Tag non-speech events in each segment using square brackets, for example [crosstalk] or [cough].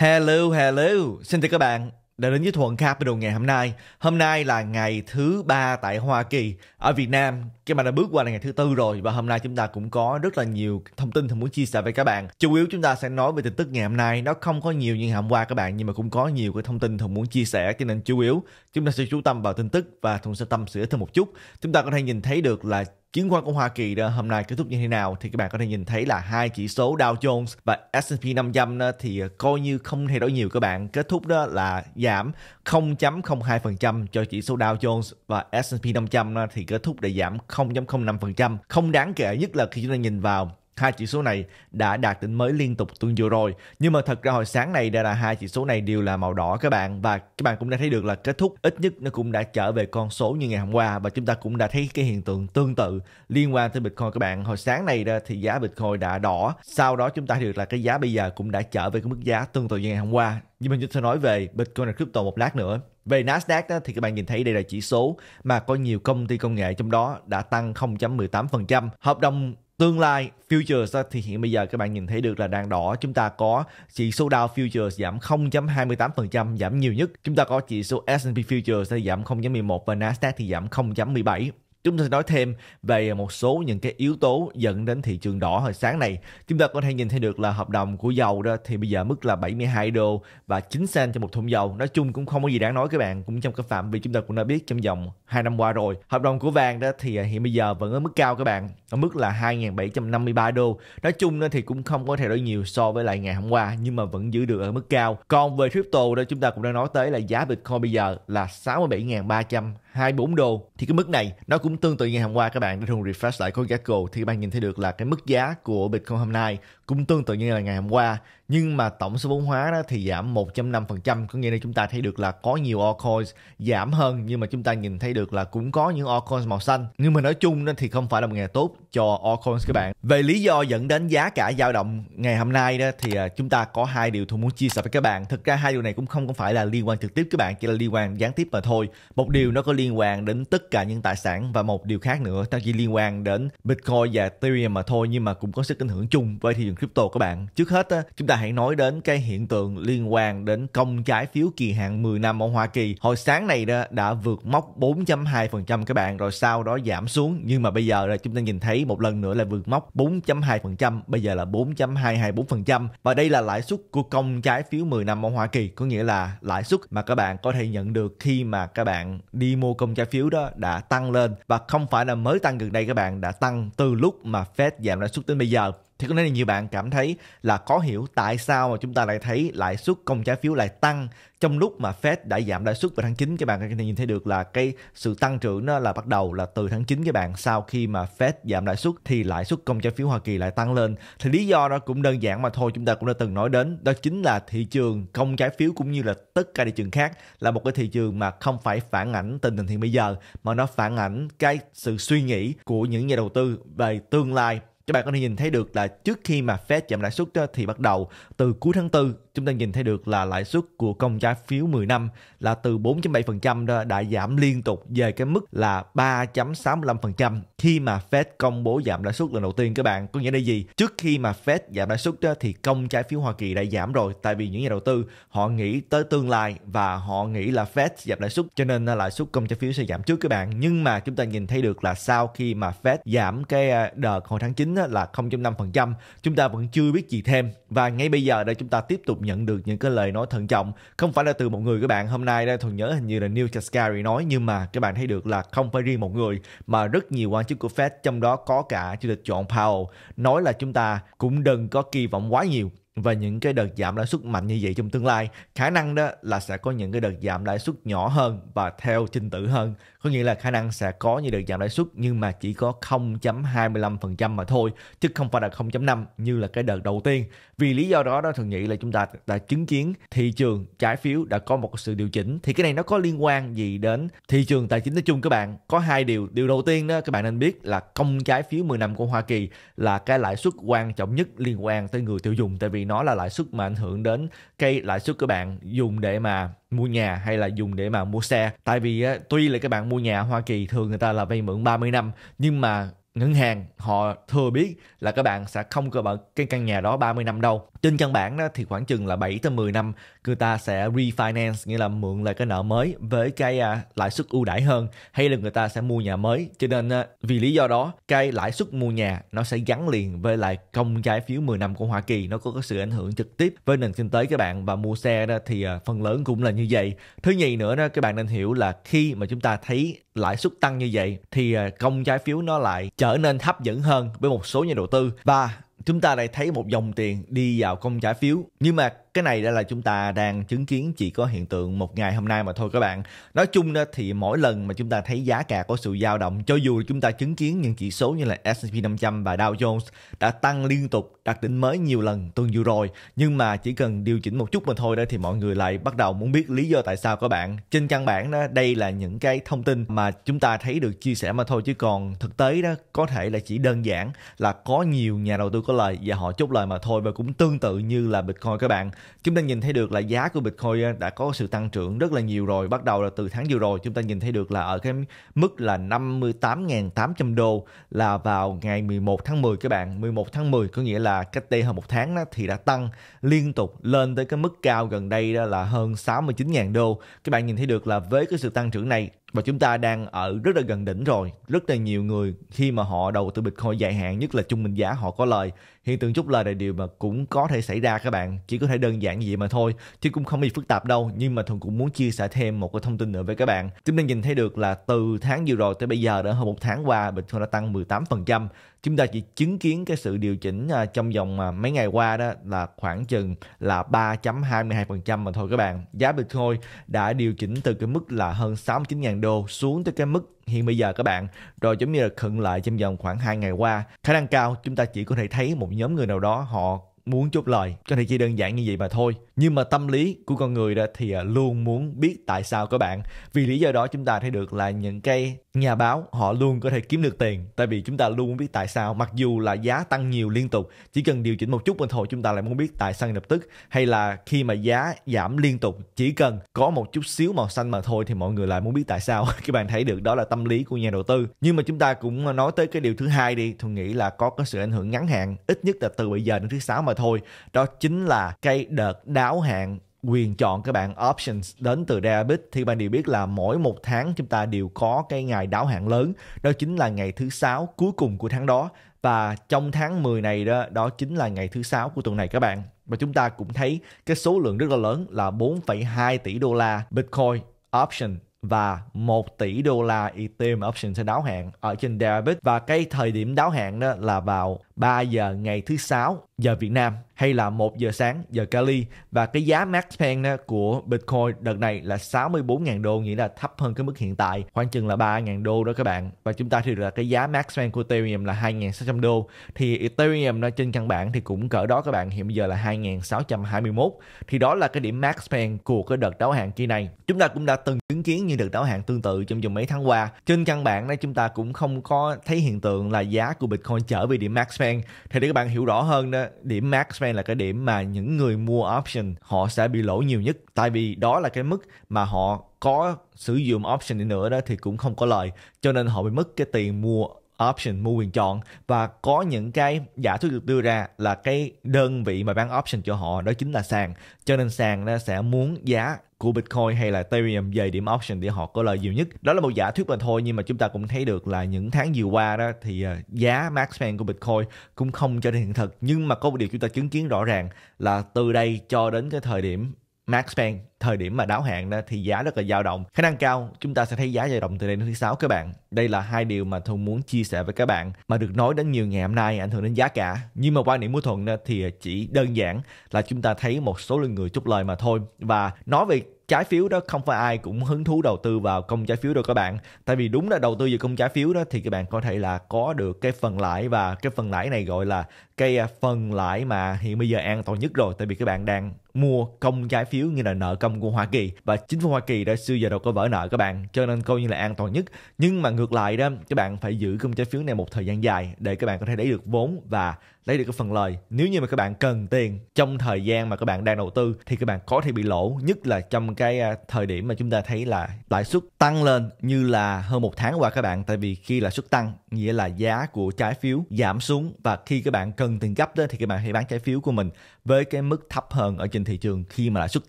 Hello, hello. Xin chào các bạn đã đến với Thuận Capital ngày hôm nay. Hôm nay là ngày thứ ba tại Hoa Kỳ. Ở Việt Nam, cái mà đã bước qua là ngày thứ tư rồi và hôm nay chúng ta cũng có rất là nhiều thông tin mình muốn chia sẻ với các bạn. Chủ yếu chúng ta sẽ nói về tin tức ngày hôm nay. Nó không có nhiều như hôm qua các bạn nhưng mà cũng có nhiều cái thông tin Thuận muốn chia sẻ cho nên chủ yếu chúng ta sẽ chú tâm vào tin tức và Thuận sẽ tâm sửa thêm một chút. Chúng ta có thể nhìn thấy được là Chứng khoán của Hoa Kỳ đó, hôm nay kết thúc như thế nào thì các bạn có thể nhìn thấy là hai chỉ số Dow Jones và S&P 500 đó, thì coi như không thay đổi nhiều các bạn. Kết thúc đó là giảm 0.02% cho chỉ số Dow Jones và S&P 500 đó, thì kết thúc để giảm 0.05%. Không đáng kể nhất là khi chúng ta nhìn vào hai chỉ số này đã đạt đỉnh mới liên tục tuần vừa rồi. Nhưng mà thật ra hồi sáng này đã là hai chỉ số này đều là màu đỏ các bạn và các bạn cũng đã thấy được là kết thúc ít nhất nó cũng đã trở về con số như ngày hôm qua và chúng ta cũng đã thấy cái hiện tượng tương tự liên quan tới Bitcoin các bạn. Hồi sáng này ra thì giá Bitcoin đã đỏ, sau đó chúng ta thấy được là cái giá bây giờ cũng đã trở về cái mức giá tương tự như ngày hôm qua. Nhưng mà chúng ta nói về Bitcoin và crypto một lát nữa. Về Nasdaq đó, thì các bạn nhìn thấy đây là chỉ số mà có nhiều công ty công nghệ trong đó đã tăng 0.18%. Hợp đồng tương lai futures thì hiện bây giờ các bạn nhìn thấy được là đang đỏ chúng ta có chỉ số Dow futures giảm 0.28% giảm nhiều nhất chúng ta có chỉ số S&P futures giảm 0.11 và Nasdaq thì giảm 0.17 Chúng ta sẽ nói thêm về một số những cái yếu tố dẫn đến thị trường đỏ hồi sáng này. Chúng ta có thể nhìn thấy được là hợp đồng của dầu đó thì bây giờ mức là 72 đô và 9 cent cho một thùng dầu. Nói chung cũng không có gì đáng nói các bạn, cũng trong cái phạm vi chúng ta cũng đã biết trong vòng 2 năm qua rồi. Hợp đồng của vàng đó thì hiện bây giờ vẫn ở mức cao các bạn, ở mức là 2.753 đô. Nói chung thì cũng không có thay đổi nhiều so với lại ngày hôm qua nhưng mà vẫn giữ được ở mức cao. Còn về crypto đó chúng ta cũng đã nói tới là giá Bitcoin bây giờ là 67.300 24 đô thì cái mức này nó cũng tương tự như hôm qua các bạn đã thường refresh lại coin gecko thì các bạn nhìn thấy được là cái mức giá của Bitcoin hôm nay cũng tương tự như là ngày hôm qua nhưng mà tổng số vốn hóa đó thì giảm 105% có nghĩa là chúng ta thấy được là có nhiều altcoins giảm hơn nhưng mà chúng ta nhìn thấy được là cũng có những altcoins màu xanh nhưng mà nói chung đó thì không phải là một ngày tốt cho altcoins các bạn về lý do dẫn đến giá cả dao động ngày hôm nay đó thì à, chúng ta có hai điều tôi muốn chia sẻ với các bạn thực ra hai điều này cũng không phải là liên quan trực tiếp các bạn chỉ là liên quan gián tiếp mà thôi một điều nó có liên quan đến tất cả những tài sản và một điều khác nữa nó chỉ liên quan đến bitcoin và ethereum mà thôi nhưng mà cũng có sức ảnh hưởng chung với thị trường crypto các bạn trước hết chúng ta hãy nói đến cái hiện tượng liên quan đến công trái phiếu kỳ hạn 10 năm ở Hoa Kỳ. Hồi sáng này đó đã vượt mốc 4.2% các bạn rồi sau đó giảm xuống nhưng mà bây giờ là chúng ta nhìn thấy một lần nữa là vượt mốc 4.2%, bây giờ là 4.224% và đây là lãi suất của công trái phiếu 10 năm ở Hoa Kỳ, có nghĩa là lãi suất mà các bạn có thể nhận được khi mà các bạn đi mua công trái phiếu đó đã tăng lên và không phải là mới tăng gần đây các bạn đã tăng từ lúc mà Fed giảm lãi suất đến bây giờ thì có lẽ là nhiều bạn cảm thấy là khó hiểu tại sao mà chúng ta lại thấy lãi suất công trái phiếu lại tăng trong lúc mà Fed đã giảm lãi suất vào tháng 9 các bạn có thể nhìn thấy được là cái sự tăng trưởng nó là bắt đầu là từ tháng 9 các bạn sau khi mà Fed giảm lãi suất thì lãi suất công trái phiếu Hoa Kỳ lại tăng lên thì lý do nó cũng đơn giản mà thôi chúng ta cũng đã từng nói đến đó chính là thị trường công trái phiếu cũng như là tất cả thị trường khác là một cái thị trường mà không phải phản ảnh tình hình hiện bây giờ mà nó phản ảnh cái sự suy nghĩ của những nhà đầu tư về tương lai các bạn có thể nhìn thấy được là trước khi mà Fed giảm lãi suất thì bắt đầu từ cuối tháng 4 chúng ta nhìn thấy được là lãi suất của công trái phiếu 10 năm là từ 4.7% đó đã giảm liên tục về cái mức là 3.65% khi mà Fed công bố giảm lãi suất lần đầu tiên các bạn. Có nghĩa là gì? Trước khi mà Fed giảm lãi suất đó, thì công trái phiếu Hoa Kỳ đã giảm rồi tại vì những nhà đầu tư họ nghĩ tới tương lai và họ nghĩ là Fed giảm lãi suất cho nên à, lãi suất công trái phiếu sẽ giảm trước các bạn. Nhưng mà chúng ta nhìn thấy được là sau khi mà Fed giảm cái à, đợt hồi tháng 9 là 0.5% chúng ta vẫn chưa biết gì thêm và ngay bây giờ đây chúng ta tiếp tục tục nhận được những cái lời nói thận trọng không phải là từ một người các bạn hôm nay đây thuần nhớ hình như là Neil Kashkari nói nhưng mà các bạn thấy được là không phải riêng một người mà rất nhiều quan chức của Fed trong đó có cả chủ tịch John Powell nói là chúng ta cũng đừng có kỳ vọng quá nhiều và những cái đợt giảm lãi suất mạnh như vậy trong tương lai khả năng đó là sẽ có những cái đợt giảm lãi suất nhỏ hơn và theo trình tự hơn có nghĩa là khả năng sẽ có như được giảm lãi suất nhưng mà chỉ có 0.25% mà thôi chứ không phải là 0.5 như là cái đợt đầu tiên vì lý do đó đó thường nghĩ là chúng ta đã chứng kiến thị trường trái phiếu đã có một sự điều chỉnh thì cái này nó có liên quan gì đến thị trường tài chính nói chung các bạn có hai điều điều đầu tiên đó các bạn nên biết là công trái phiếu 10 năm của Hoa Kỳ là cái lãi suất quan trọng nhất liên quan tới người tiêu dùng tại vì nó là lãi suất mà ảnh hưởng đến cái lãi suất các bạn dùng để mà mua nhà hay là dùng để mà mua xe tại vì á, tuy là các bạn mua nhà Hoa Kỳ thường người ta là vay mượn 30 năm nhưng mà ngân hàng họ thừa biết là các bạn sẽ không cơ bản cái căn nhà đó 30 năm đâu trên căn bản đó thì khoảng chừng là 7 tới 10 năm người ta sẽ refinance nghĩa là mượn lại cái nợ mới với cái uh, lãi suất ưu đãi hơn hay là người ta sẽ mua nhà mới cho nên uh, vì lý do đó cái lãi suất mua nhà nó sẽ gắn liền với lại công trái phiếu 10 năm của Hoa Kỳ nó có cái sự ảnh hưởng trực tiếp với nền kinh tế các bạn và mua xe đó thì uh, phần lớn cũng là như vậy thứ nhì nữa đó các bạn nên hiểu là khi mà chúng ta thấy lãi suất tăng như vậy thì công trái phiếu nó lại trở nên hấp dẫn hơn với một số nhà đầu tư và chúng ta lại thấy một dòng tiền đi vào công trái phiếu nhưng mà cái này đã là chúng ta đang chứng kiến chỉ có hiện tượng một ngày hôm nay mà thôi các bạn nói chung đó thì mỗi lần mà chúng ta thấy giá cả có sự dao động cho dù chúng ta chứng kiến những chỉ số như là S&P 500 và Dow Jones đã tăng liên tục đạt đỉnh mới nhiều lần tuần vừa rồi nhưng mà chỉ cần điều chỉnh một chút mà thôi đó thì mọi người lại bắt đầu muốn biết lý do tại sao các bạn trên căn bản đó đây là những cái thông tin mà chúng ta thấy được chia sẻ mà thôi chứ còn thực tế đó có thể là chỉ đơn giản là có nhiều nhà đầu tư có lời và họ chốt lời mà thôi và cũng tương tự như là Bitcoin các bạn chúng ta nhìn thấy được là giá của Bitcoin ờ, đã có sự tăng trưởng rất là nhiều rồi bắt đầu là từ tháng vừa rồi chúng ta nhìn thấy được là ở cái mức là 58.800 đô là vào ngày 11 tháng 10 các bạn 11 tháng 10 có nghĩa là cách đây hơn một tháng đó thì đã tăng liên tục lên tới cái mức cao gần đây đó là hơn 69.000 đô các bạn nhìn thấy được là với cái sự tăng trưởng này và chúng ta đang ở rất là gần đỉnh rồi rất là nhiều người khi mà họ đầu tư bitcoin dài hạn nhất là trung bình giá họ có lời hiện tượng chốt lời là điều mà cũng có thể xảy ra các bạn chỉ có thể đơn giản vậy mà thôi chứ cũng không bị phức tạp đâu nhưng mà thường cũng muốn chia sẻ thêm một cái thông tin nữa với các bạn chúng ta nhìn thấy được là từ tháng vừa rồi tới bây giờ đã hơn một tháng qua bitcoin đã tăng 18% chúng ta chỉ chứng kiến cái sự điều chỉnh à, trong vòng à, mấy ngày qua đó là khoảng chừng là 3.22% mà thôi các bạn. Giá Bitcoin đã điều chỉnh từ cái mức là hơn 69.000 đô xuống tới cái mức hiện bây giờ các bạn rồi giống như là khựng lại trong vòng khoảng 2 ngày qua khả năng cao chúng ta chỉ có thể thấy một nhóm người nào đó họ muốn chốt lời có thể chỉ đơn giản như vậy mà thôi nhưng mà tâm lý của con người đó thì à, luôn muốn biết tại sao các bạn vì lý do đó chúng ta thấy được là những cái nhà báo họ luôn có thể kiếm được tiền tại vì chúng ta luôn muốn biết tại sao mặc dù là giá tăng nhiều liên tục chỉ cần điều chỉnh một chút bình thôi chúng ta lại muốn biết tại sao ngay lập tức hay là khi mà giá giảm liên tục chỉ cần có một chút xíu màu xanh mà thôi thì mọi người lại muốn biết tại sao [laughs] các bạn thấy được đó là tâm lý của nhà đầu tư nhưng mà chúng ta cũng nói tới cái điều thứ hai đi tôi nghĩ là có có sự ảnh hưởng ngắn hạn ít nhất là từ bây giờ đến thứ sáu mà thôi đó chính là cái đợt đáo hạn quyền chọn các bạn options đến từ Rabbit thì bạn đều biết là mỗi một tháng chúng ta đều có cái ngày đáo hạn lớn đó chính là ngày thứ sáu cuối cùng của tháng đó và trong tháng 10 này đó đó chính là ngày thứ sáu của tuần này các bạn và chúng ta cũng thấy cái số lượng rất là lớn là 4,2 tỷ đô la Bitcoin option và 1 tỷ đô la Ethereum option sẽ đáo hạn ở trên Deribit và cái thời điểm đáo hạn đó là vào 3 giờ ngày thứ sáu giờ Việt Nam hay là 1 giờ sáng giờ Cali và cái giá max pen của Bitcoin đợt này là 64.000 đô nghĩa là thấp hơn cái mức hiện tại khoảng chừng là 3.000 đô đó các bạn và chúng ta thì là cái giá max pen của Ethereum là 2.600 đô thì Ethereum nó trên căn bản thì cũng cỡ đó các bạn hiện bây giờ là 2.621 thì đó là cái điểm max pen của cái đợt đáo hạn kỳ này chúng ta cũng đã từng chứng kiến như đợt đáo hạn tương tự trong vòng mấy tháng qua trên căn bản đây chúng ta cũng không có thấy hiện tượng là giá của Bitcoin trở về điểm max pen thì để các bạn hiểu rõ hơn đó điểm max spend là cái điểm mà những người mua option họ sẽ bị lỗ nhiều nhất tại vì đó là cái mức mà họ có sử dụng option đi nữa đó thì cũng không có lời cho nên họ bị mất cái tiền mua option mua quyền chọn và có những cái giả thuyết được đưa ra là cái đơn vị mà bán option cho họ đó chính là sàn cho nên sàn nó sẽ muốn giá của Bitcoin hay là Ethereum về điểm option để họ có lời nhiều nhất. Đó là một giả thuyết mà thôi nhưng mà chúng ta cũng thấy được là những tháng vừa qua đó thì ờ, giá max của Bitcoin cũng không cho đến hiện thực nhưng mà có một điều chúng ta chứng kiến rõ ràng là từ đây cho đến cái thời điểm Max Payne thời điểm mà đáo hạn đó thì giá rất là dao động. Khả năng cao chúng ta sẽ thấy giá dao động từ đây đến thứ sáu các bạn. Đây là hai điều mà Thuận muốn chia sẻ với các bạn mà được nói đến nhiều ngày hôm nay ảnh hưởng đến giá cả. Nhưng mà quan điểm của Thuận đó thì chỉ đơn giản là chúng ta thấy một số lượng người chốt lời mà thôi. Và nói về trái phiếu đó không phải ai cũng hứng thú đầu tư vào công trái phiếu đâu các bạn tại vì đúng là đầu tư vào công trái phiếu đó thì các bạn có thể là có được cái phần lãi và cái phần lãi này gọi là cái à, phần lãi mà hiện bây giờ an toàn nhất rồi tại vì các bạn đang mua công trái phiếu như là nợ công của Hoa Kỳ và chính phủ Hoa Kỳ đã xưa giờ đâu có vỡ nợ các bạn cho nên coi như là an toàn nhất nhưng mà ngược lại đó các bạn phải giữ công trái phiếu này một thời gian dài để các bạn có thể lấy được vốn và lấy được cái phần lời nếu như mà các bạn cần tiền trong thời gian mà các bạn đang đầu tư thì các bạn có thể bị lỗ nhất là trong cái à, thời điểm mà chúng ta thấy là lãi suất tăng lên như là hơn một tháng qua các bạn tại vì khi lãi suất tăng nghĩa là giá của trái phiếu giảm xuống và khi các bạn cần tiền gấp đó thì các bạn hãy bán trái phiếu của mình với cái mức thấp hơn ở trên thị trường khi mà lãi suất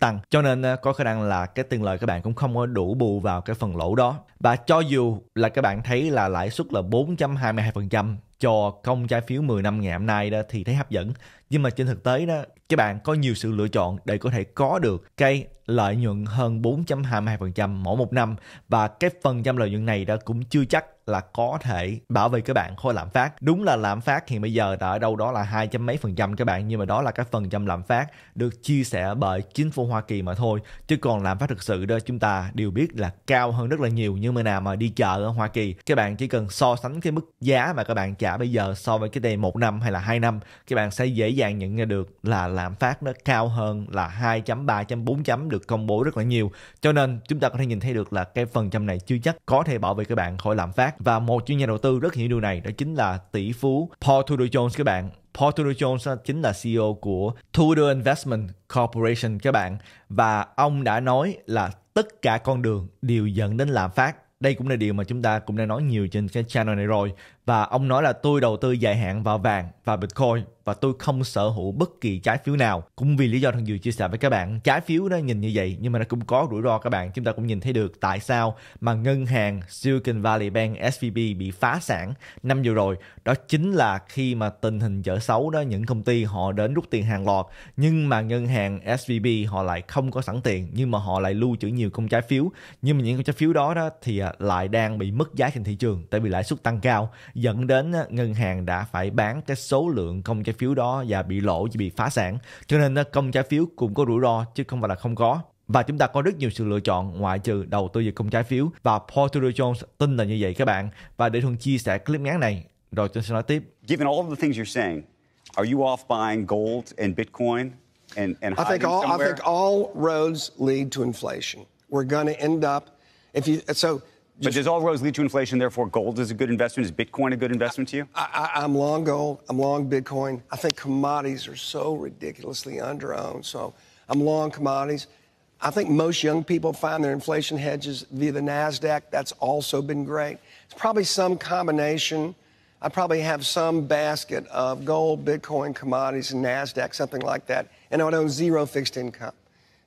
tăng cho nên à, có khả năng là cái tiền lời các bạn cũng không có đủ bù vào cái phần lỗ đó và cho dù là các bạn thấy là lãi suất là 422% cho công trái phiếu 10 năm ngày hôm nay đó thì thấy hấp dẫn nhưng mà trên thực tế đó các bạn có nhiều sự lựa chọn để có thể có được cái lợi nhuận hơn 4.22% mỗi một năm và cái phần trăm lợi nhuận này đó cũng chưa chắc là có thể bảo vệ các bạn khỏi lạm phát. Đúng là lạm phát thì bây giờ đã ở đâu đó là hai trăm mấy phần trăm các bạn nhưng mà đó là cái phần trăm lạm phát được chia sẻ bởi chính phủ Hoa Kỳ mà thôi. Chứ còn lạm phát thực sự đó chúng ta đều biết là cao hơn rất là nhiều nhưng mà nào mà đi chợ ở Hoa Kỳ các bạn chỉ cần so sánh cái mức giá mà các bạn trả bây giờ so với cái đây một năm hay là hai năm các bạn sẽ dễ dàng dàng nhận ra được là lạm phát nó cao hơn là 2.3.4 chấm được công bố rất là nhiều. Cho nên chúng ta có thể nhìn thấy được là cái phần trăm này chưa chắc có thể bảo vệ các bạn khỏi lạm phát. Và một chuyên nhà đầu tư rất hiểu điều này đó chính là tỷ phú Paul Tudor Jones các bạn. Paul Tudor Jones chính là CEO của Tudor Investment Corporation các bạn và ông đã nói là tất cả con đường đều dẫn đến lạm phát đây cũng là điều mà chúng ta cũng đã nói nhiều trên cái channel này rồi và ông nói là tôi đầu tư dài hạn vào vàng và bitcoin và tôi không sở hữu bất kỳ trái phiếu nào cũng vì lý do thằng Dừa chia sẻ với các bạn trái phiếu nó nhìn như vậy nhưng mà nó cũng có rủi ro các bạn chúng ta cũng nhìn thấy được tại sao mà ngân hàng Silicon Valley Bank SVB bị phá sản năm vừa rồi đó chính là khi mà tình hình trở xấu đó những công ty họ đến rút tiền hàng loạt nhưng mà ngân hàng SVB họ lại không có sẵn tiền nhưng mà họ lại lưu trữ nhiều công trái phiếu nhưng mà những công trái phiếu đó đó thì à, lại đang bị mất giá trên thị trường tại vì lãi suất tăng cao dẫn đến à, ngân hàng đã phải bán cái số lượng công trái trái phiếu đó và bị lỗ chỉ bị phá sản cho nên công trái phiếu cũng có rủi ro chứ không phải là không có và chúng ta có rất nhiều sự lựa chọn ngoại trừ đầu tư vào công trái phiếu và Paul Tudor Jones tin là như vậy các bạn và để thường chia sẻ clip ngắn này rồi tôi sẽ nói tiếp. Given all of the things you're saying, are you off buying gold and Bitcoin and and I think all somewhere? I think all roads lead to inflation. We're going end up if you so But does all roads lead to inflation? Therefore, gold is a good investment. Is Bitcoin a good investment to you? I, am long gold. I'm long Bitcoin. I think commodities are so ridiculously underowned. So I'm long commodities. I think most young people find their inflation hedges via the Nasdaq. That's also been great. It's probably some combination. I probably have some basket of gold, Bitcoin, commodities, and Nasdaq, something like that. And I would own zero fixed income.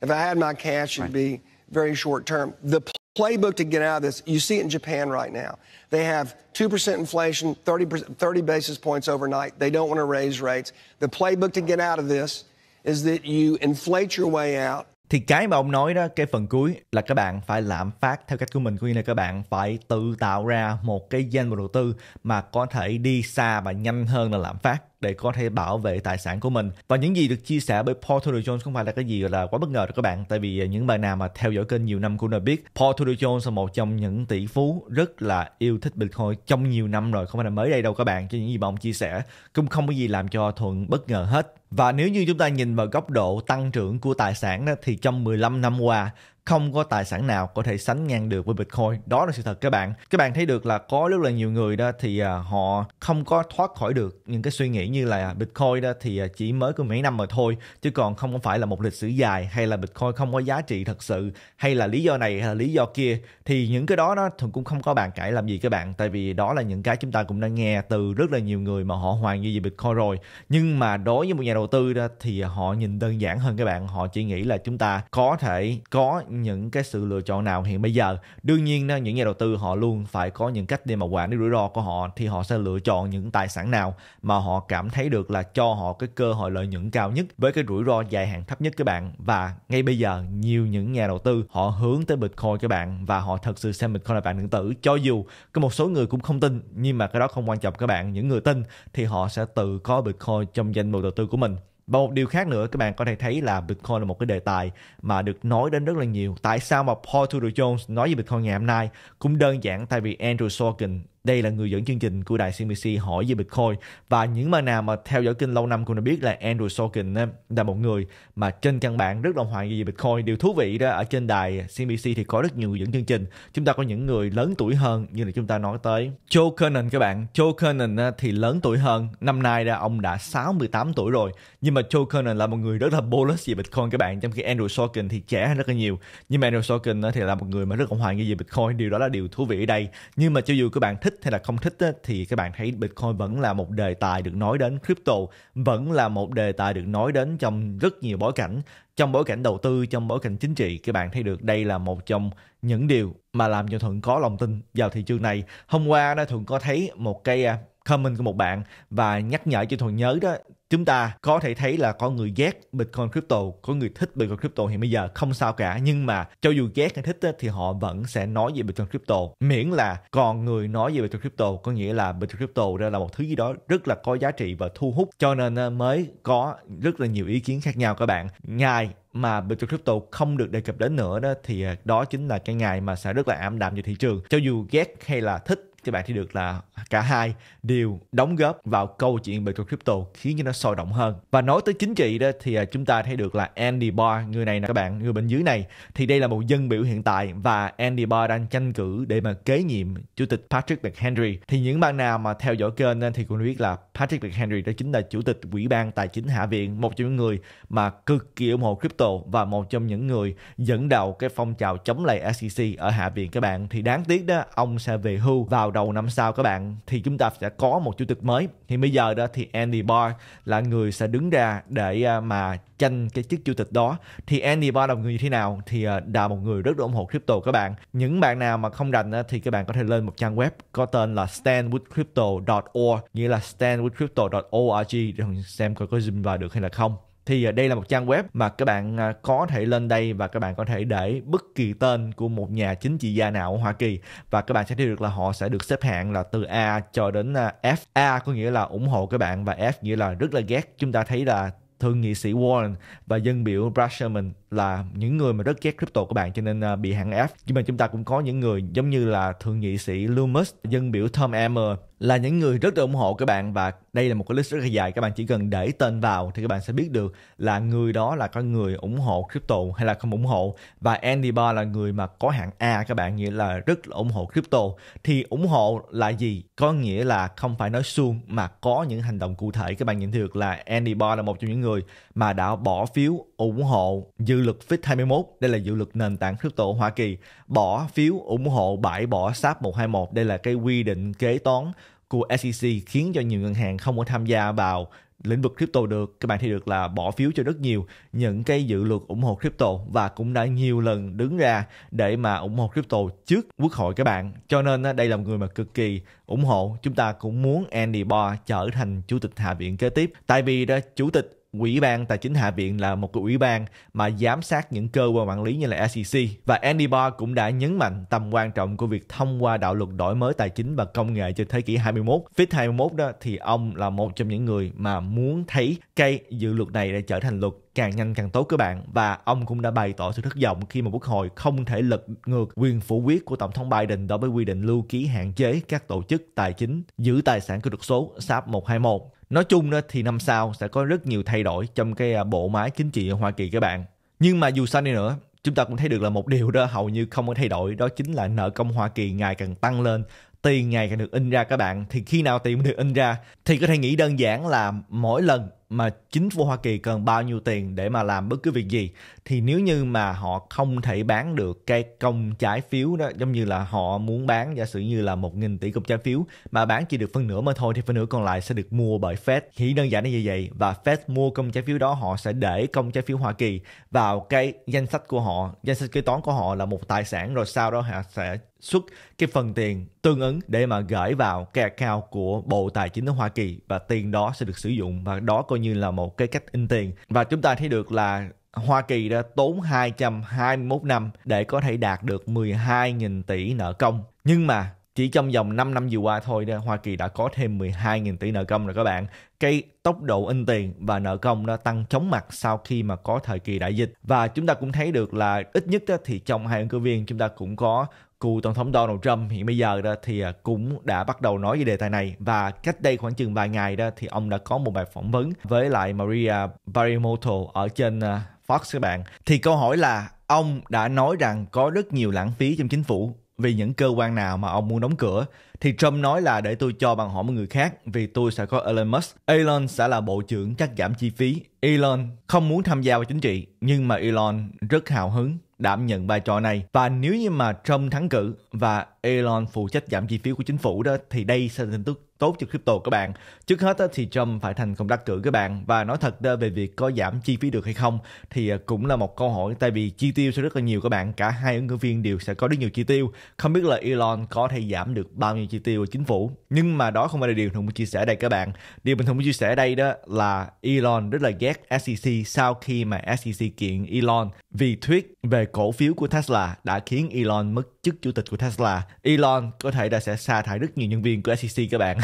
If I had my cash, it'd right. be very short term. The playbook to get out of this. You see it in Japan right now. They have 2% inflation, 30, 30 basis points overnight. They don't want to raise rates. The playbook to get out of this is that you inflate your way out. Thì cái mà ông nói đó, cái phần cuối là các bạn phải lạm phát theo cách của mình, có nghĩa là các bạn phải tự tạo ra một cái danh mục đầu tư mà có thể đi xa và nhanh hơn là lạm phát để có thể bảo vệ tài sản của mình và những gì được chia sẻ bởi Paul Tudor Jones không phải là cái gì là quá bất ngờ đâu các bạn tại vì à, những bạn nào mà theo dõi kênh nhiều năm cũng đã biết Paul Tudor Jones là một trong những tỷ phú rất là yêu thích Bitcoin trong nhiều năm rồi không phải là mới đây đâu các bạn cho những gì mà ông chia sẻ cũng không có gì làm cho Thuận bất ngờ hết và nếu như chúng ta nhìn vào góc độ tăng trưởng của tài sản đó, thì trong 15 năm qua không có tài sản nào có thể sánh ngang được với Bitcoin. Đó là sự thật các bạn. Các bạn thấy được là có rất là nhiều người đó thì à, họ không có thoát khỏi được những cái suy nghĩ như là Bitcoin đó thì à, chỉ mới có mấy năm mà thôi chứ còn không phải là một lịch sử dài hay là Bitcoin không có giá trị thật sự hay là lý do này hay là lý do kia thì những cái đó nó thường cũng không có bàn cãi làm gì các bạn tại vì đó là những cái chúng ta cũng đã nghe từ rất là nhiều người mà họ hoàn như về Bitcoin rồi nhưng mà đối với một nhà đầu tư đó thì họ nhìn đơn giản hơn các bạn họ chỉ nghĩ là chúng ta có thể có những cái sự lựa chọn nào hiện bây giờ đương nhiên những nhà đầu tư họ luôn phải có những cách để mà quản lý rủi ro của họ thì họ sẽ lựa chọn những tài sản nào mà họ cảm thấy được là cho họ cái cơ hội lợi nhuận cao nhất với cái rủi ro dài hạn thấp nhất các bạn và ngay bây giờ nhiều những nhà đầu tư họ hướng tới bitcoin các bạn và họ thật sự xem bitcoin là bạn điện tử cho dù có một số người cũng không tin nhưng mà cái đó không quan trọng các bạn những người tin thì họ sẽ tự có bitcoin trong danh mục đầu tư của mình và một điều khác nữa các bạn có thể thấy là Bitcoin là một cái đề tài mà được nói đến rất là nhiều. Tại sao mà Paul Tudor Jones nói về Bitcoin ngày hôm nay cũng đơn giản tại vì Andrew Sorkin đây là người dẫn chương trình của đài CNBC hỏi về Bitcoin và những bạn nào mà theo dõi kênh lâu năm cũng đã biết là Andrew Sorkin là một người mà trên căn bản rất là hoài về Bitcoin. Điều thú vị đó ở trên đài CNBC thì có rất nhiều người dẫn chương trình. Chúng ta có những người lớn tuổi hơn như là chúng ta nói tới Joe Kernan các bạn. Joe Kernan thì lớn tuổi hơn. Năm nay đã ông đã 68 tuổi rồi. Nhưng mà Joe Kernan là một người rất là bullish về Bitcoin các bạn. Trong khi Andrew Sorkin thì trẻ hơn rất là nhiều. Nhưng mà Andrew Sorkin thì là một người mà rất là hoài nghi về Bitcoin. Điều đó là điều thú vị ở đây. Nhưng mà cho dù các bạn thích thích hay là không thích thì các bạn thấy Bitcoin vẫn là một đề tài được nói đến, crypto vẫn là một đề tài được nói đến trong rất nhiều bối cảnh, trong bối cảnh đầu tư, trong bối cảnh chính trị. Các bạn thấy được đây là một trong những điều mà làm cho Thuận có lòng tin vào thị trường này. Hôm qua đã Thuận có thấy một cái à, comment của một bạn và nhắc nhở cho thuận nhớ đó chúng ta có thể thấy là có người ghét Bitcoin crypto, có người thích Bitcoin crypto thì bây giờ không sao cả nhưng mà cho dù ghét hay thích thì họ vẫn sẽ nói về Bitcoin crypto miễn là còn người nói về Bitcoin crypto có nghĩa là Bitcoin crypto ra là một thứ gì đó rất là có giá trị và thu hút cho nên mới có rất là nhiều ý kiến khác nhau các bạn ngày mà Bitcoin crypto không được đề cập đến nữa đó thì đó chính là cái ngày mà sẽ rất là ảm đạm về thị trường cho dù ghét hay là thích thì bạn thấy được là cả hai đều đóng góp vào câu chuyện về crypto khiến cho nó sôi động hơn và nói tới chính trị đó thì à, chúng ta thấy được là Andy Barr người này nè các bạn người bên dưới này thì đây là một dân biểu hiện tại và Andy Barr đang tranh cử để mà kế nhiệm chủ tịch Patrick McHenry thì những bạn nào mà theo dõi kênh thì cũng biết là Patrick McHenry đó chính là chủ tịch ủy ban tài chính hạ viện một trong những người mà cực kỳ ủng hộ crypto và một trong những người dẫn đầu cái phong trào chống lại SEC ở hạ viện các bạn thì đáng tiếc đó ông sẽ về hưu vào đầu năm sau các bạn thì chúng ta sẽ có một chủ tịch mới thì bây giờ đó thì Andy Barr là người sẽ đứng ra để à, mà tranh cái chức chủ tịch đó thì Andy Barr là một người như thế nào thì à, là một người rất ủng hộ crypto các bạn những bạn nào mà không rành thì các bạn có thể lên một trang web có tên là standwithcrypto.org nghĩa là standwithcrypto.org để xem coi có zoom vào được hay là không thì à, đây là một trang web mà các bạn à, có thể lên đây và các bạn có thể để bất kỳ tên của một nhà chính trị gia nào ở Hoa Kỳ và các bạn sẽ thấy được là họ sẽ được xếp hạng là từ A cho đến à, F. A có nghĩa là ủng hộ các bạn và F nghĩa là rất là ghét. Chúng ta thấy là thượng nghị sĩ Warren và dân biểu Brasherman là những người mà rất ghét crypto các bạn cho nên à, bị hạn áp nhưng mà chúng ta cũng có những người giống như là thượng nghị sĩ Loomis dân biểu Tom Emmer là những người rất là ủng hộ các bạn và đây là một cái list rất là dài các bạn chỉ cần để tên vào thì các bạn sẽ biết được là người đó là con người ủng hộ crypto hay là không ủng hộ và Andy Barr là người mà có hạng A các bạn nghĩa là rất là ủng hộ crypto thì ủng hộ là gì có nghĩa là không phải nói suông mà có những hành động cụ thể các bạn nhận được là Andy Barr là một trong những người mà đã bỏ phiếu ủng hộ dự luật FIT21, đây là dự luật nền tảng crypto Hoa Kỳ, bỏ phiếu ủng hộ bãi bỏ SAP 121, đây là cái quy định kế toán của SEC khiến cho nhiều ngân hàng không có tham gia vào lĩnh vực crypto được các bạn thấy được là bỏ phiếu cho rất nhiều những cái dự luật ủng hộ crypto và cũng đã nhiều lần đứng ra để mà ủng hộ crypto trước quốc hội các bạn cho nên đây là một người mà cực kỳ ủng hộ chúng ta cũng muốn Andy Barr trở thành chủ tịch hạ viện kế tiếp tại vì đó chủ tịch Ủy ban Tài chính Hạ viện là một cái ủy ban mà giám sát những cơ quan quản lý như là SEC và Andy Barr cũng đã nhấn mạnh tầm quan trọng của việc thông qua đạo luật đổi mới tài chính và công nghệ cho thế kỷ 21. Fit 21 đó thì ông là một trong những người mà muốn thấy cây dự luật này để trở thành luật càng nhanh càng tốt các bạn và ông cũng đã bày tỏ sự thất vọng khi mà quốc hội không thể lật ngược quyền phủ quyết của tổng thống Biden đối với quy định lưu ký hạn chế các tổ chức tài chính giữ tài sản kỹ thuật số SAP 121 nói chung đó, thì năm sau sẽ có rất nhiều thay đổi trong cái à, bộ máy chính trị ở Hoa Kỳ các bạn. Nhưng mà dù sao đi nữa, chúng ta cũng thấy được là một điều đó hầu như không có thay đổi đó chính là nợ công Hoa Kỳ ngày càng tăng lên tiền ngày càng được in ra các bạn thì khi nào tiền được in ra thì có thể nghĩ đơn giản là mỗi lần mà chính phủ Hoa Kỳ cần bao nhiêu tiền để mà làm bất cứ việc gì thì nếu như mà họ không thể bán được cái công trái phiếu đó giống như là họ muốn bán giả sử như là một nghìn tỷ công trái phiếu mà bán chỉ được phân nửa mà thôi thì phân nửa còn lại sẽ được mua bởi Fed chỉ đơn giản là như vậy và Fed mua công trái phiếu đó họ sẽ để công trái phiếu Hoa Kỳ vào cái danh sách của họ danh sách kế toán của họ là một tài sản rồi sau đó họ sẽ xuất cái phần tiền tương ứng để mà gửi vào cái account của Bộ Tài chính ở Hoa Kỳ và tiền đó sẽ được sử dụng và đó có coi như là một cái cách in tiền và chúng ta thấy được là Hoa Kỳ đã tốn 221 năm để có thể đạt được 12.000 tỷ nợ công. Nhưng mà chỉ trong vòng 5 năm vừa qua thôi đó, Hoa Kỳ đã có thêm 12.000 tỷ nợ công rồi các bạn. Cái tốc độ in tiền và nợ công nó tăng chóng mặt sau khi mà có thời kỳ đại dịch. Và chúng ta cũng thấy được là ít nhất thì trong hai ứng cử viên chúng ta cũng có cựu tổng thống Donald Trump hiện bây giờ đó thì à, cũng đã bắt đầu nói về đề tài này và cách đây khoảng chừng vài ngày đó thì ông đã có một bài phỏng vấn với lại Maria Barimoto ở trên à, Fox các bạn. Thì câu hỏi là ông đã nói rằng có rất nhiều lãng phí trong chính phủ vì những cơ quan nào mà ông muốn đóng cửa thì Trump nói là để tôi cho bằng họ một người khác vì tôi sẽ có Elon Musk. Elon sẽ là bộ trưởng cắt giảm chi phí. Elon không muốn tham gia vào chính trị nhưng mà Elon rất hào hứng đảm nhận vai trò này và nếu như mà Trump thắng cử và Elon phụ trách giảm chi phí của chính phủ đó thì đây sẽ là tin tức tốt cho crypto các bạn. Trước hết thì Trump phải thành công đắc cử các bạn và nói thật về việc có giảm chi phí được hay không thì à, cũng là một câu hỏi tại vì chi tiêu sẽ rất là nhiều các bạn, cả hai ứng cử viên đều sẽ có rất nhiều chi tiêu. Không biết là Elon có thể giảm được bao nhiêu chi tiêu của chính phủ. Nhưng mà đó không phải là điều mình muốn chia sẻ đây các bạn. Điều mình muốn chia sẻ đây đó là Elon rất là ghét SEC sau khi mà SEC kiện Elon vì thuyết về cổ phiếu của Tesla đã khiến Elon mất chức chủ tịch của Tesla. Elon có thể đã sẽ sa thải rất nhiều nhân viên của SEC các bạn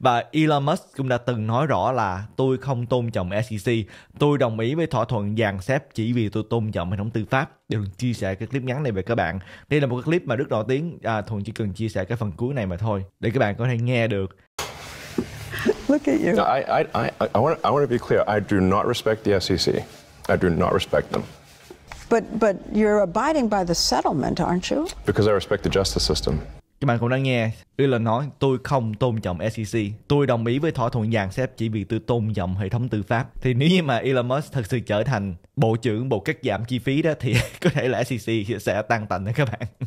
và [laughs] Elon Musk cũng đã từng nói rõ là tôi không tôn trọng SEC, tôi đồng ý với thỏa thuận dàn xếp chỉ vì tôi tôn trọng hệ thống tư pháp. Đừng chia sẻ cái clip ngắn này về các bạn. Đây là một cái clip mà rất nổi tiếng, à, Thuận chỉ cần chia sẻ cái phần cuối này mà thôi để các bạn có thể nghe được. Look at you. No, I, I, I, I, want, I want to be clear. I do not respect the SEC. I do not respect them. But, but you're abiding by the settlement, aren't you? Because I respect the justice system các bạn cũng đang nghe Elon nói tôi không tôn trọng SEC. Tôi đồng ý với thỏa thuận dàn xếp chỉ vì tôi tôn trọng hệ thống tư pháp. Thì nếu như mà Elon Musk thực sự trở thành bộ trưởng bộ cắt giảm chi phí đó thì [laughs] có thể là SEC sẽ tăng tành đó các bạn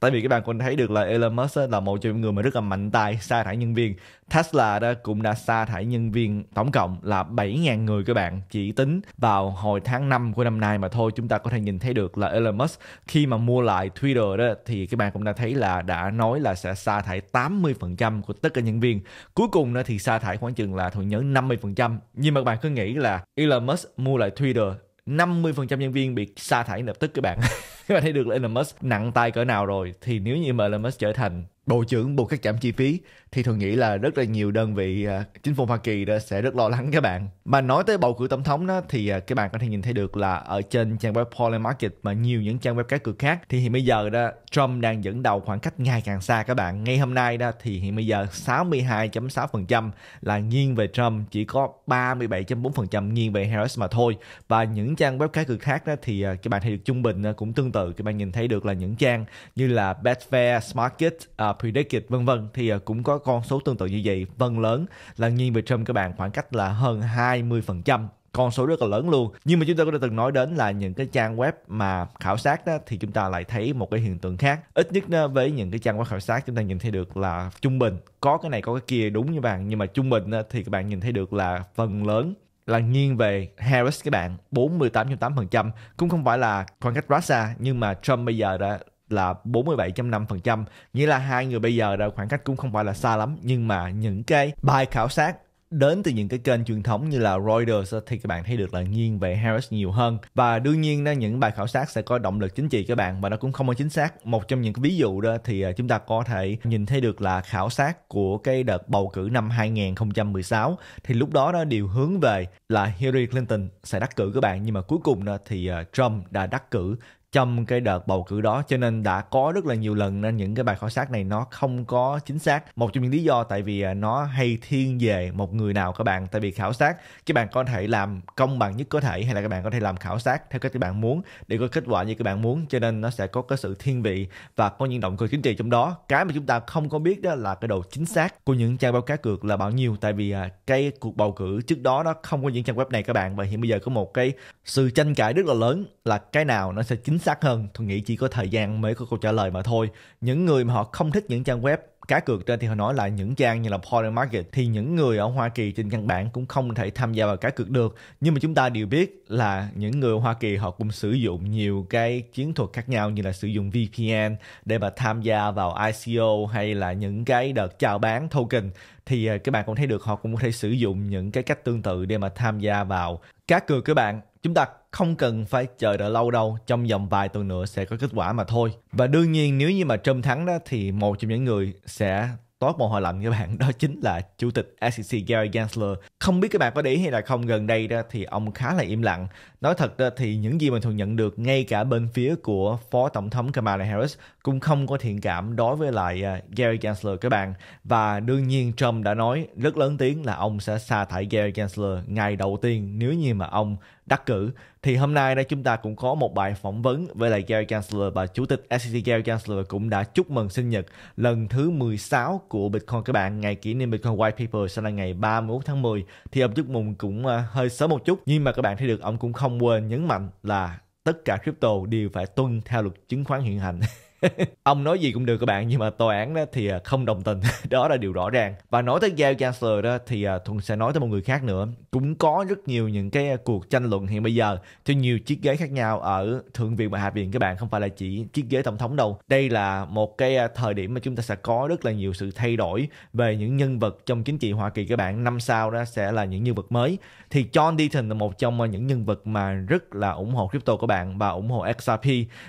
tại vì các bạn cũng thấy được là Elon Musk là một trong những người mà rất là mạnh tay sa thải nhân viên Tesla đó cũng đã sa thải nhân viên tổng cộng là 7.000 người các bạn chỉ tính vào hồi tháng 5 của năm nay mà thôi chúng ta có thể nhìn thấy được là Elon Musk khi mà mua lại Twitter đó thì các bạn cũng đã thấy là đã nói là sẽ sa thải 80% của tất cả nhân viên cuối cùng đó thì sa thải khoảng chừng là thuận nhớ 50% nhưng mà các bạn cứ nghĩ là Elon Musk mua lại Twitter 50% nhân viên bị sa thải lập tức các bạn [laughs] các bạn thấy được là Elon Musk nặng tay cỡ nào rồi thì nếu như mà Elon Musk trở thành bộ trưởng bộ các giảm chi phí thì thường nghĩ là rất là nhiều đơn vị uh, chính phủ Hoa Kỳ đó sẽ rất lo lắng các bạn. Mà nói tới bầu cử tổng thống đó thì uh, các bạn có thể nhìn thấy được là ở trên trang web Poland Market mà nhiều những trang web cá cược khác thì hiện bây giờ đó Trump đang dẫn đầu khoảng cách ngày càng xa các bạn. Ngay hôm nay đó thì hiện bây giờ 62.6% là nghiêng về Trump, chỉ có 37.4% nghiêng về Harris mà thôi. Và những trang web cá cược khác đó thì uh, các bạn thấy được trung bình uh, cũng tương tự. Các bạn nhìn thấy được là những trang như là Betfair, Market, uh, Predicted vân vân thì uh, cũng có con số tương tự như vậy phần lớn là nghiêng về Trump các bạn khoảng cách là hơn 20% con số rất là lớn luôn nhưng mà chúng ta có đã từng nói đến là những cái trang web mà khảo sát đó thì chúng ta lại thấy một cái hiện tượng khác ít nhất với những cái trang web khảo sát chúng ta nhìn thấy được là trung bình có cái này có cái kia đúng như bạn nhưng mà trung bình thì các bạn nhìn thấy được là phần lớn là nghiêng về Harris các bạn 48.8% cũng không phải là khoảng cách xa nhưng mà Trump bây giờ đã là 47.5%, nghĩa là hai người bây giờ đã khoảng cách cũng không phải là xa lắm, nhưng mà những cái bài khảo sát đến từ những cái kênh truyền thống như là Reuters thì các bạn thấy được là nghiêng về Harris nhiều hơn và đương nhiên đó, những bài khảo sát sẽ có động lực chính trị các bạn và nó cũng không có chính xác một trong những cái ví dụ đó thì ờ, chúng ta có thể nhìn thấy được là khảo sát của cái đợt bầu cử năm 2016 thì lúc đó nó điều hướng về là Hillary Clinton sẽ đắc cử các bạn nhưng mà cuối cùng đó, thì ờ, Trump đã đắc cử trong cái đợt bầu cử đó cho nên đã có rất là nhiều lần nên những cái bài khảo sát này nó không có chính xác một trong những lý do tại vì à, nó hay thiên về một người nào các bạn tại vì khảo sát các bạn có thể làm công bằng nhất có thể hay là các bạn có thể làm khảo sát theo cách các bạn muốn để có kết quả như các bạn muốn cho nên nó sẽ có cái sự thiên vị và có những động cơ chính trị trong đó cái mà chúng ta không có biết đó là cái độ chính xác của những trang báo cá cược là bao nhiêu tại vì à, cái cuộc bầu cử trước đó nó không có những trang web này các bạn và hiện bây giờ có một cái sự tranh cãi rất là lớn là cái nào nó sẽ chính xác hơn tôi nghĩ chỉ có thời gian mới có câu trả lời mà thôi những người mà họ không thích những trang web cá cược trên thì họ nói là những trang như là Polar Market thì những người ở Hoa Kỳ trên căn bản cũng không thể tham gia vào cá cược được nhưng mà chúng ta đều biết là những người Hoa Kỳ họ cũng sử dụng nhiều cái chiến thuật khác nhau như là sử dụng VPN để mà tham gia vào ICO hay là những cái đợt chào bán token thì à, các bạn cũng thấy được họ cũng có thể sử dụng những cái cách tương tự để mà tham gia vào cá cược các bạn chúng ta không cần phải chờ đợi lâu đâu trong vòng vài tuần nữa sẽ có kết quả mà thôi và đương nhiên nếu như mà Trump thắng đó thì một trong những người sẽ toát một hôi lạnh các bạn [laughs] đó chính là chủ tịch SEC Gary Gensler không biết các bạn có để ý hay là không gần đây đó thì ông khá là im lặng nói thật đó thì những gì mình thường nhận được ngay cả bên phía của phó tổng thống Kamala Harris cũng không có thiện cảm đối với lại à, Gary Gensler các bạn và đương nhiên Trump đã nói rất lớn tiếng là ông sẽ sa thải Gary Gensler ngày đầu tiên nếu như mà ông đắc cử thì hôm nay đây chúng ta cũng có một bài phỏng vấn với lại Gary Gensler và chủ tịch SEC Gary Gensler cũng đã chúc mừng sinh nhật lần thứ 16 của Bitcoin các bạn ngày kỷ niệm Bitcoin White Paper sẽ là ngày 31 tháng 10 thì ông chúc mừng cũng ờ, hơi sớm một chút nhưng mà các bạn thấy được ông cũng không quên nhấn mạnh là tất cả crypto đều phải tuân theo luật chứng khoán hiện hành [laughs] [laughs] ông nói gì cũng được các bạn nhưng mà tòa án đó thì à, không đồng tình [laughs] đó là điều rõ ràng và nói tới Gail Chancellor đó thì à, thuận sẽ nói tới một người khác nữa cũng có rất nhiều những cái à, cuộc tranh luận hiện bây giờ trên nhiều chiếc ghế khác nhau ở thượng viện và hạ viện các bạn không phải là chỉ chiếc ghế tổng thống đâu đây là một cái thời điểm mà chúng ta sẽ có rất là nhiều sự thay đổi về những nhân vật trong chính trị Hoa Kỳ các bạn năm sau đó sẽ là những nhân vật mới thì John Deaton là một trong những nhân vật mà rất là ủng hộ crypto các bạn và ủng hộ XRP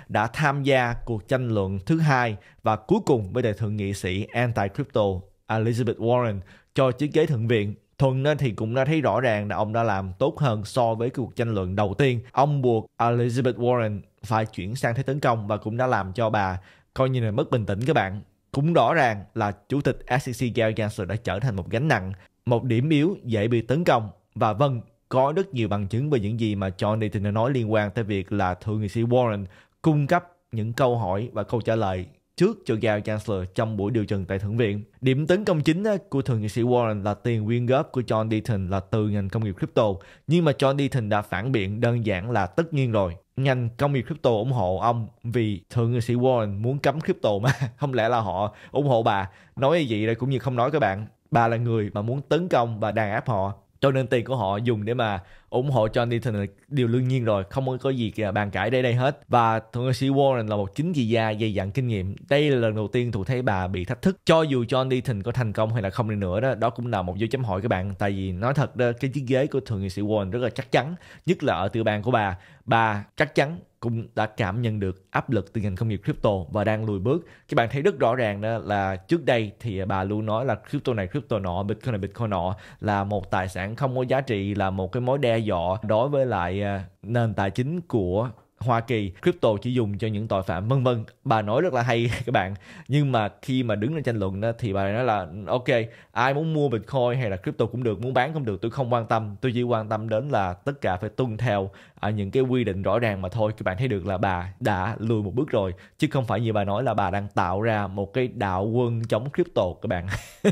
đã tham gia cuộc tranh luận thượng thứ hai và cuối cùng với đại thượng nghị sĩ anti-crypto Elizabeth Warren cho chiếc ghế thượng viện. nên thì cũng đã thấy rõ ràng là ông đã làm tốt hơn so với cuộc tranh luận đầu tiên. Ông buộc Elizabeth Warren phải chuyển sang thế tấn công và cũng đã làm cho bà coi như là mất bình tĩnh các bạn. Cũng rõ ràng là Chủ tịch SEC Gary Gensler đã trở thành một gánh nặng, một điểm yếu dễ bị tấn công. Và vâng, có rất nhiều bằng chứng về những gì mà John Dayton đã nói liên quan tới việc là thượng nghị sĩ Warren cung cấp những câu hỏi và câu trả lời trước cho Gao Chancellor trong buổi điều trần tại Thượng viện. Điểm tấn công chính của thượng nghị sĩ Warren là tiền quyên góp của John Deaton là từ ngành công nghiệp crypto, nhưng mà John Deaton đã phản biện đơn giản là tất nhiên rồi. Ngành công nghiệp crypto ủng hộ ông vì thượng nghị sĩ Warren muốn cấm crypto mà, [laughs] không lẽ là họ ủng hộ bà. Nói gì đây cũng như không nói các bạn. Bà là người mà muốn tấn công và đàn áp họ, cho nên tiền của họ dùng để mà ủng hộ cho Nathan là điều đương nhiên rồi không có gì bàn cãi đây đây hết và thượng nghị sĩ Warren là một chính trị gia dày dặn kinh nghiệm đây là lần đầu tiên thủ thấy bà bị thách thức cho dù John Nathan có thành công hay là không đi nữa đó đó cũng là một dấu chấm hỏi các bạn tại vì nói thật đó cái chiếc ghế của thượng nghị sĩ Warren rất là chắc chắn nhất là ở tiểu bang của bà bà chắc chắn cũng đã cảm nhận được áp lực từ ngành công nghiệp crypto và đang lùi bước. Các bạn thấy rất rõ ràng đó là trước đây thì bà luôn nói là crypto này crypto nọ, bitcoin này bitcoin nọ là một tài sản không có giá trị, là một cái mối đe dọ đối với lại à, nền tài chính của Hoa Kỳ crypto chỉ dùng cho những tội phạm vân vân bà nói rất là hay [laughs] các bạn nhưng mà khi mà đứng lên tranh luận đó, thì bà nói là ok ai muốn mua bitcoin hay là crypto cũng được muốn bán cũng được tôi không quan tâm tôi chỉ quan tâm đến là tất cả phải tuân theo à, những cái quy định rõ ràng mà thôi các bạn thấy được là bà đã lùi một bước rồi chứ không phải như bà nói là bà đang tạo ra một cái đạo quân chống crypto các bạn [laughs]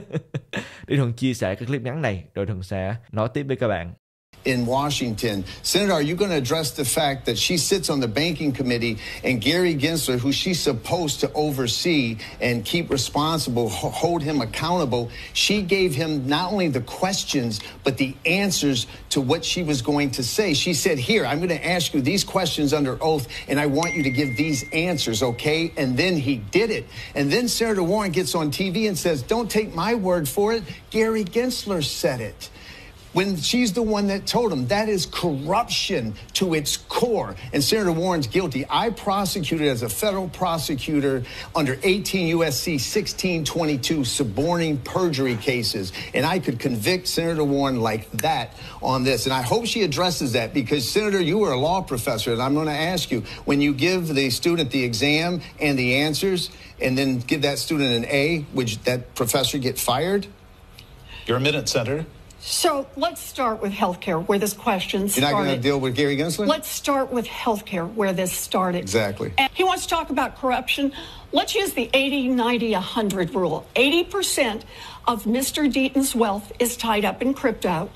để thường chia sẻ cái clip ngắn này rồi thường sẽ nói tiếp với các bạn in Washington. Senator, are you going to address the fact that she sits on the banking committee and Gary Gensler, who she's supposed to oversee and keep responsible, hold him accountable, she gave him not only the questions, but the answers to what she was going to say. She said, Here, I'm going to ask you these questions under oath, and I want you to give these answers, okay? And then he did it. And then Senator Warren gets on TV and says, Don't take my word for it. Gary Gensler said it when she's the one that told him. That is corruption to its core. And Senator Warren's guilty. I prosecuted as a federal prosecutor under 18 USC 1622 suborning perjury cases. And I could convict Senator Warren like that on this. And I hope she addresses that because, Senator, you are a law professor. And I'm going to ask you when you give the student the exam and the answers, and then give that student an A, would that professor get fired? You're a minute, Senator. So let's start with healthcare, where this question started. You're not going to deal with Gary Gensler? Let's start with healthcare, where this started. Exactly. And he wants to talk about corruption. Let's use the 80, 90, 100 rule. 80% of Mr. Deaton's wealth is tied up in crypto.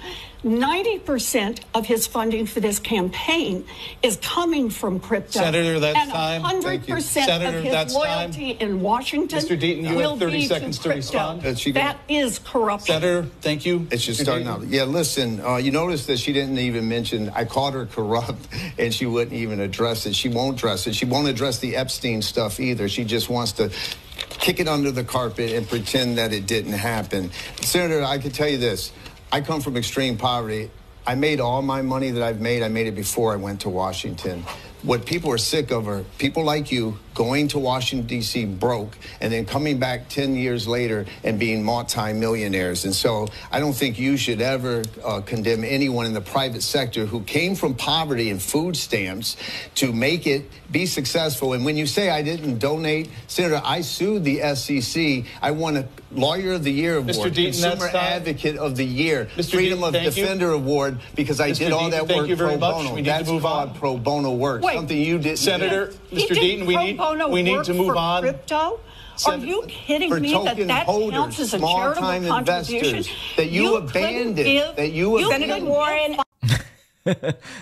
90% of his funding for this campaign is coming from crypto. Senator, that's and time. 100% Senator, of his loyalty time. in Washington. Mr. Deaton, you have 30 seconds to, to respond. That, that is corruption. Senator, thank you. It's just Mr. starting Deaton. out. Yeah, listen, uh, you notice that she didn't even mention, I called her corrupt, [laughs] and she wouldn't even address it. She won't address it. She won't address the Epstein stuff either. She just wants to kick it under the carpet and pretend that it didn't happen. Senator, I can tell you this. I come from extreme poverty. I made all my money that I've made. I made it before I went to Washington. What people are sick of are people like you going to Washington, D.C. broke and then coming back 10 years later and being multimillionaires. And so I don't think you should ever uh, condemn anyone in the private sector who came from poverty and food stamps to make it be successful. And when you say I didn't donate, Senator, I sued the SEC. I won a Lawyer of the Year award, Mr. Deaton, Consumer Advocate of the Year, Mr. Freedom Deaton, of Defender you. award because I Mr. did all Deaton, that work pro bono. That's on. pro bono work. Wait something you did, Senator, Mr. Deaton. We need we need to move on. Crypto. Are you kidding me that that counts as a charitable contribution? That you, you abandoned. Give, that you, you abandoned. Senator Warren. [laughs]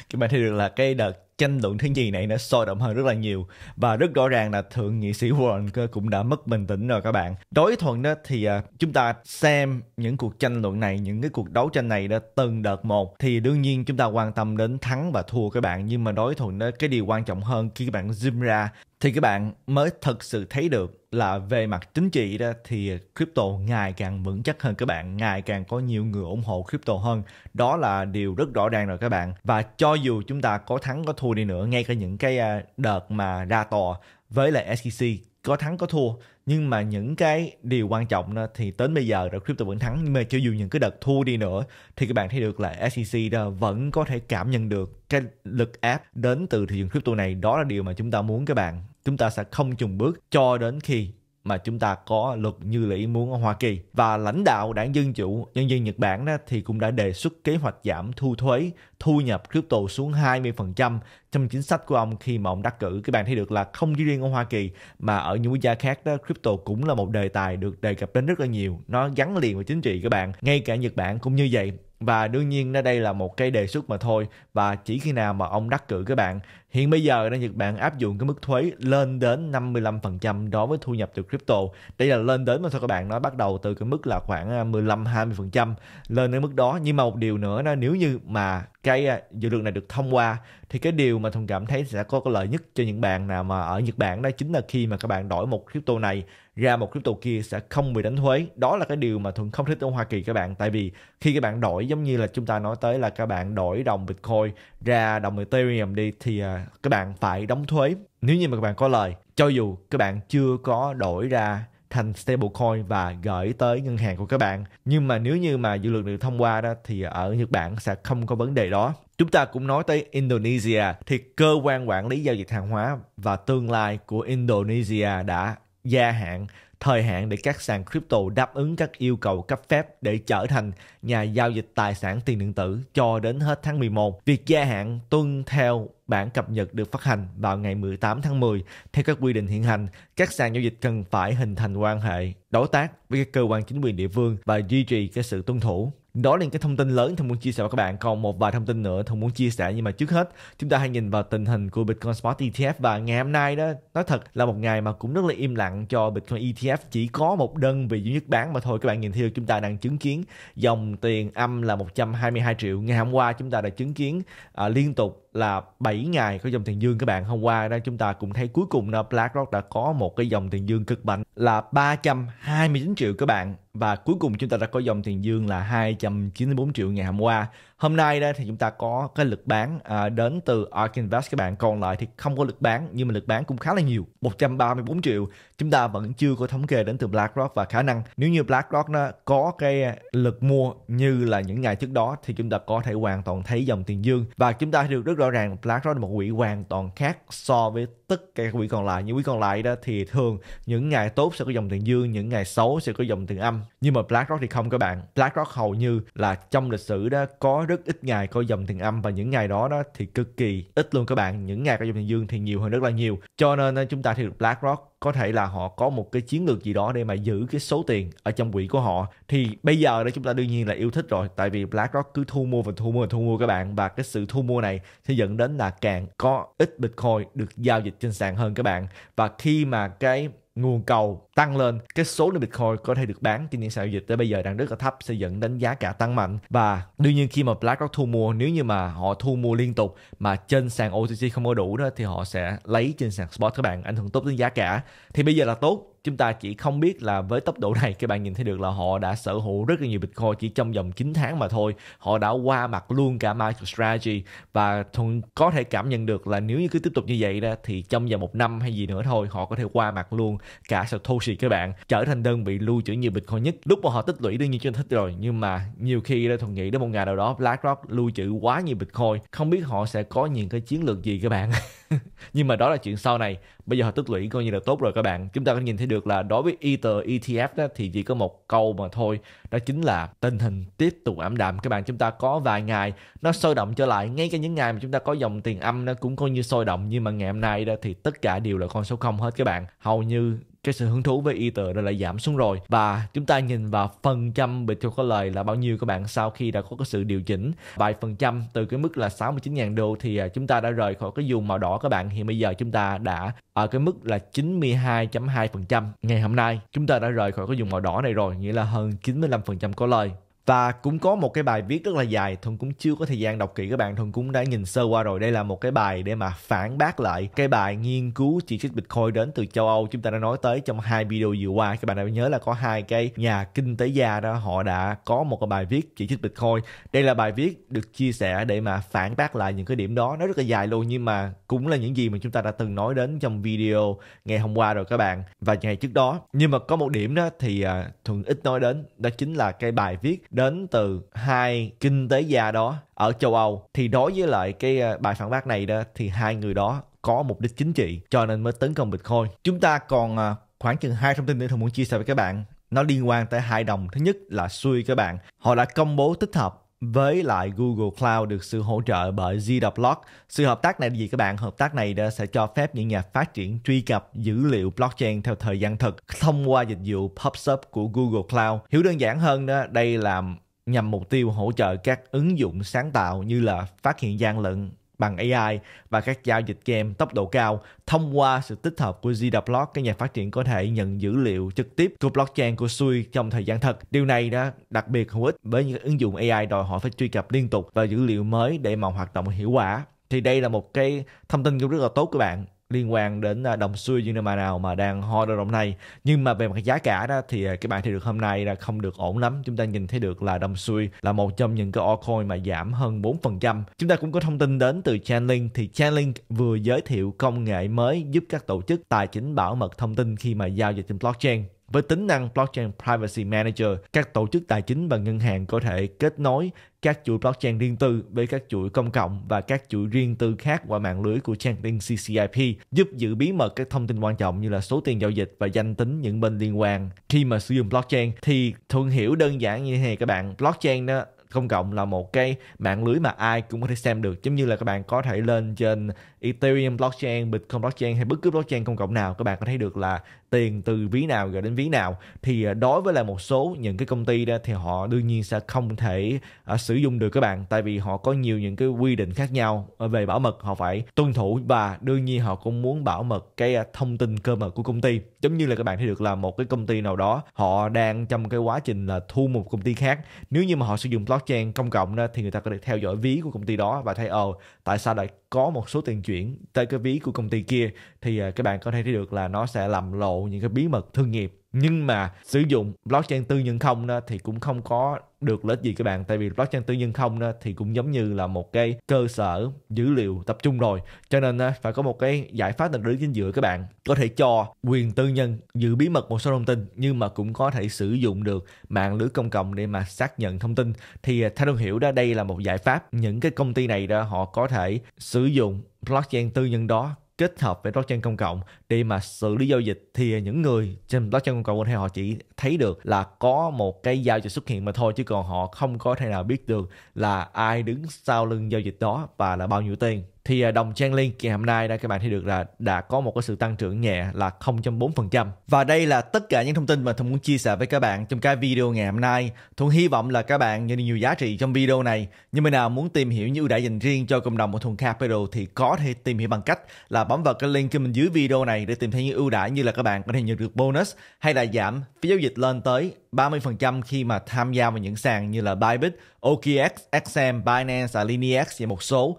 cái màn hình được là cái đợt tranh luận thứ gì này nó sôi động hơn rất là nhiều và rất rõ ràng là thượng nghị sĩ Warren cũng đã mất bình tĩnh rồi các bạn đối thuận đó thì à, chúng ta xem những cuộc tranh luận này những cái cuộc đấu tranh này đó từng đợt một thì đương nhiên chúng ta quan tâm đến thắng và thua các bạn nhưng mà đối thuận đó cái điều quan trọng hơn khi các bạn zoom ra thì các bạn mới thực sự thấy được là về mặt chính trị đó thì crypto ngày càng vững chắc hơn các bạn, ngày càng có nhiều người ủng hộ crypto hơn. Đó là điều rất rõ ràng rồi các bạn. Và cho dù chúng ta có thắng có thua đi nữa, ngay cả những cái à, đợt mà ra tòa với lại SEC có thắng có thua nhưng mà những cái điều quan trọng đó, thì đến bây giờ rồi crypto vẫn thắng nhưng mà cho dù những cái đợt thua đi nữa thì các bạn thấy được là SEC đó vẫn có thể cảm nhận được cái lực áp đến từ thị trường crypto này đó là điều mà chúng ta muốn các bạn chúng ta sẽ không chùng bước cho đến khi mà chúng ta có luật như là muốn ở Hoa Kỳ. Và lãnh đạo đảng Dân Chủ Nhân dân Nhật Bản đó thì cũng đã đề xuất kế hoạch giảm thu thuế thu nhập crypto xuống 20% trong chính sách của ông khi mà ông đắc cử. Các bạn thấy được là không chỉ riêng ở Hoa Kỳ mà ở những quốc gia khác đó crypto cũng là một đề tài được đề cập đến rất là nhiều. Nó gắn liền với chính trị các bạn. Ngay cả Nhật Bản cũng như vậy và đương nhiên đó đây là một cái đề xuất mà thôi và chỉ khi nào mà ông đắc cử các bạn hiện bây giờ đang Nhật Bản áp dụng cái mức thuế lên đến 55% đối với thu nhập từ crypto đây là lên đến mà thôi các bạn nói bắt đầu từ cái mức là khoảng 15 à, 20% lên đến mức đó nhưng mà một điều nữa là nếu như mà cái à, dự luật này được thông qua thì cái điều mà thông cảm thấy sẽ có cái lợi nhất cho những bạn nào mà ở Nhật Bản đó chính là khi mà các bạn đổi một crypto này ra một crypto kia sẽ không bị đánh thuế đó là cái điều mà thuận không thích ở hoa kỳ các bạn tại vì khi các bạn đổi giống như là chúng ta nói tới là các bạn đổi đồng bitcoin ra đồng ethereum đi thì à, các bạn phải đóng thuế nếu như mà các bạn có lời cho dù các bạn chưa có đổi ra thành stablecoin và gửi tới ngân hàng của các bạn. Nhưng mà nếu như mà dự luật được thông qua đó thì ở Nhật Bản sẽ không có vấn đề đó. Chúng ta cũng nói tới Indonesia thì cơ quan quản lý giao dịch hàng hóa và tương lai của Indonesia đã gia hạn, thời hạn để các sàn crypto đáp ứng các yêu cầu cấp phép để trở thành nhà giao dịch tài sản tiền điện tử cho đến hết tháng 11. Việc gia hạn tuân theo bản cập nhật được phát hành vào ngày 18 tháng 10. Theo các quy định hiện hành, các sàn giao dịch cần phải hình thành quan hệ đối tác với các cơ quan chính quyền địa phương và duy trì cái sự tuân thủ đó là những cái thông tin lớn thông muốn chia sẻ với các bạn còn một vài thông tin nữa thông muốn chia sẻ nhưng mà trước hết chúng ta hãy nhìn vào tình hình của Bitcoin Spot ETF và ngày hôm nay đó nói thật là một ngày mà cũng rất là im lặng cho Bitcoin ETF chỉ có một đơn vị duy nhất bán mà thôi các bạn nhìn theo chúng ta đang chứng kiến dòng tiền âm là 122 triệu ngày hôm qua chúng ta đã chứng kiến à, liên tục là 7 ngày có dòng tiền dương các bạn hôm qua đó chúng ta cũng thấy cuối cùng là BlackRock đã có một cái dòng tiền dương cực mạnh là 329 triệu các bạn và cuối cùng chúng ta đã có dòng tiền dương là 294 triệu ngày hôm qua hôm nay đây thì chúng ta có cái lực bán à, đến từ ARK Invest các bạn còn lại thì không có lực bán nhưng mà lực bán cũng khá là nhiều 134 triệu chúng ta vẫn chưa có thống kê đến từ BlackRock và khả năng nếu như BlackRock nó có cái lực mua như là những ngày trước đó thì chúng ta có thể hoàn toàn thấy dòng tiền dương và chúng ta được rất rõ ràng BlackRock là một quỹ hoàn toàn khác so với tất cả các quỹ còn lại những quỹ còn lại đó thì thường những ngày tốt sẽ có dòng tiền dương những ngày xấu sẽ có dòng tiền âm nhưng mà BlackRock thì không các bạn BlackRock hầu như là trong lịch sử đó có rất ít ngày có dòng thiền âm và những ngày đó đó thì cực kỳ ít luôn các bạn những ngày có dòng thiền dương thì nhiều hơn rất là nhiều cho nên ờ, chúng ta thì BlackRock có thể là họ có một cái chiến lược gì đó để mà giữ cái số tiền ở trong quỹ của họ thì bây giờ đó chúng ta đương nhiên là yêu thích rồi tại vì BlackRock cứ thu mua và thu mua và thu mua các bạn và cái sự thu mua này sẽ dẫn đến là càng có ít Bitcoin được giao dịch trên sàn hơn các bạn và khi mà cái nguồn cầu tăng lên cái số lượng bitcoin có thể được bán trên những sàn giao dịch tới bây giờ đang rất là thấp sẽ dẫn đến giá cả tăng mạnh và đương nhiên khi mà BlackRock thu mua nếu như mà họ thu mua liên tục mà trên sàn OTC không có đủ đó thì họ sẽ lấy trên sàn spot các bạn ảnh hưởng tốt đến giá cả thì bây giờ là tốt chúng ta chỉ không biết là với tốc độ này các bạn nhìn thấy được là họ đã sở hữu rất là nhiều Bitcoin chỉ trong vòng 9 tháng mà thôi. Họ đã qua mặt luôn cả MicroStrategy và thuận có thể cảm nhận được là nếu như cứ tiếp tục như vậy đó thì trong vòng một năm hay gì nữa thôi họ có thể qua mặt luôn cả Satoshi các bạn trở thành đơn vị lưu trữ nhiều Bitcoin nhất. Lúc mà họ tích lũy đương nhiên chúng thích rồi nhưng mà nhiều khi đó thuận nghĩ đến một ngày nào đó BlackRock lưu trữ quá nhiều Bitcoin không biết họ sẽ có những cái chiến lược gì các bạn. [laughs] nhưng mà đó là chuyện sau này bây giờ họ tích lũy coi như là tốt rồi các bạn chúng ta có nhìn thấy được là đối với Ether ETF đó thì chỉ có một câu mà thôi đó chính là tình hình tiếp tục ảm đạm các bạn chúng ta có vài ngày nó sôi động trở lại ngay cả những ngày mà chúng ta có dòng tiền âm nó cũng coi như sôi động nhưng mà ngày hôm nay đó thì tất cả đều là con số không hết các bạn hầu như cái sự hứng thú với y tờ đã lại giảm xuống rồi và chúng ta nhìn vào phần trăm bị tiêu có lời là bao nhiêu các bạn sau khi đã có cái sự điều chỉnh vài phần trăm từ cái mức là 69.000 đô thì à, chúng ta đã rời khỏi cái vùng màu đỏ các bạn hiện bây giờ chúng ta đã ở cái mức là 92.2% ngày hôm nay chúng ta đã rời khỏi cái vùng màu đỏ này rồi nghĩa là hơn 95% có lời và cũng có một cái bài viết rất là dài thuần cũng chưa có thời gian đọc kỹ các bạn thuần cũng đã nhìn sơ qua rồi đây là một cái bài để mà phản bác lại cái bài nghiên cứu chỉ trích bitcoin đến từ châu âu chúng ta đã nói tới trong hai video vừa qua các bạn đã nhớ là có hai cái nhà kinh tế gia đó họ đã có một cái bài viết chỉ trích bitcoin đây là bài viết được chia sẻ để mà phản bác lại những cái điểm đó nó rất là dài luôn nhưng mà cũng là những gì mà chúng ta đã từng nói đến trong video ngày hôm qua rồi các bạn và ngày trước đó nhưng mà có một điểm đó thì à, thuần ít nói đến đó chính là cái bài viết đến từ hai kinh tế gia đó ở châu Âu thì đối với lại cái ờ, bài phản bác này đó thì hai người đó có mục đích chính trị cho nên mới tấn công Bitcoin. Chúng ta còn ờ, khoảng chừng hai thông tin nữa thường muốn chia sẻ với các bạn nó liên quan tới hai đồng thứ nhất là xui các bạn họ đã công bố tích hợp với lại Google Cloud được sự hỗ trợ bởi Zdoblog. Sự hợp tác này là gì các bạn? Hợp tác này đã sẽ cho phép những nhà phát triển truy cập dữ liệu blockchain theo thời gian thực thông qua dịch vụ PubSub của Google Cloud. Hiểu đơn giản hơn đó, đây là nhằm mục tiêu hỗ trợ các ứng dụng sáng tạo như là phát hiện gian lận, bằng AI và các giao dịch game tốc độ cao thông qua sự tích hợp của Zblock các nhà phát triển có thể nhận dữ liệu trực tiếp của blockchain của Sui trong thời gian thật. Điều này đã đặc biệt hữu ích với những ứng dụng AI đòi hỏi phải truy cập liên tục vào dữ liệu mới để mà hoạt động hiệu quả thì đây là một cái thông tin cũng rất là tốt các bạn liên quan đến à, đồng xuôi Unima nào mà đang ho ở đồng này nhưng mà về mặt giá cả đó thì à, cái bạn thì được hôm nay là không được ổn lắm chúng ta nhìn thấy được là đồng xuôi là một trong những cái altcoin mà giảm hơn 4% chúng ta cũng có thông tin đến từ Chainlink thì Chainlink vừa giới thiệu công nghệ mới giúp các tổ chức tài chính bảo mật thông tin khi mà giao dịch trên blockchain với tính năng Blockchain Privacy Manager, các tổ chức tài chính và ngân hàng có thể kết nối các chuỗi blockchain riêng tư với các chuỗi công cộng và các chuỗi riêng tư khác qua mạng lưới của trang tin CCIP, giúp giữ bí mật các thông tin quan trọng như là số tiền giao dịch và danh tính những bên liên quan. Khi mà sử dụng blockchain thì thường hiểu đơn giản như thế này các bạn, blockchain đó công cộng là một cái mạng lưới mà ai cũng có thể xem được giống như là các bạn có thể lên trên Ethereum blockchain, Bitcoin blockchain hay bất cứ blockchain công cộng nào các bạn có thấy được là tiền từ ví nào gửi đến ví nào thì à, đối với là một số những cái công ty đó thì họ đương nhiên sẽ không thể uh, sử dụng được các bạn tại vì họ có nhiều những cái quy định khác nhau về bảo mật họ phải tuân thủ và đương nhiên họ cũng muốn bảo mật cái à, thông tin cơ mật của công ty giống như là các bạn thấy được là một cái công ty nào đó họ đang trong cái quá trình là thu một công ty khác nếu như mà họ sử dụng blockchain công cộng đó thì người ta có thể theo dõi ví của công ty đó và thấy ờ tại sao lại có một số tiền chuyển chuyển tới cái ví của công ty kia thì à, các bạn có thể thấy được là nó sẽ làm lộ những cái bí mật thương nghiệp nhưng mà sử dụng blockchain tư nhân không đó, thì cũng không có được lợi gì các bạn tại vì blockchain tư nhân không đó, thì cũng giống như là một cái cơ sở dữ liệu tập trung rồi cho nên phải có một cái giải pháp nào đứng chính giữa các bạn có thể cho quyền tư nhân giữ bí mật một số thông tin nhưng mà cũng có thể sử dụng được mạng lưới công cộng để mà xác nhận thông tin thì à, theo tôi hiểu đó đây là một giải pháp những cái công ty này đó họ có thể sử dụng blockchain tư nhân đó kết hợp với blockchain công cộng để mà xử lý giao dịch thì những người trên blockchain công cộng theo họ chỉ thấy được là có một cái giao dịch xuất hiện mà thôi chứ còn họ không có thể nào biết được là ai đứng sau lưng giao dịch đó và là bao nhiêu tiền thì à, đồng Trang Liên kỳ hôm nay đã các bạn thấy được là đã có một cái sự tăng trưởng nhẹ là 0.4%. Và đây là tất cả những thông tin mà thùng muốn chia sẻ với các bạn trong cái video ngày hôm nay. thùng hy vọng là các bạn nhận được nhiều giá trị trong video này. Nhưng mà nào muốn tìm hiểu những ưu đãi dành riêng cho cộng đồng của thùng Capital thì có thể tìm hiểu bằng cách là bấm vào cái link bên dưới video này để tìm thấy những ưu đãi như là các bạn có thể nhận được bonus hay là giảm phí giao dịch lên tới 30% khi mà tham gia vào những sàn như là Bybit, OKX, XM, Binance, Alinex và một số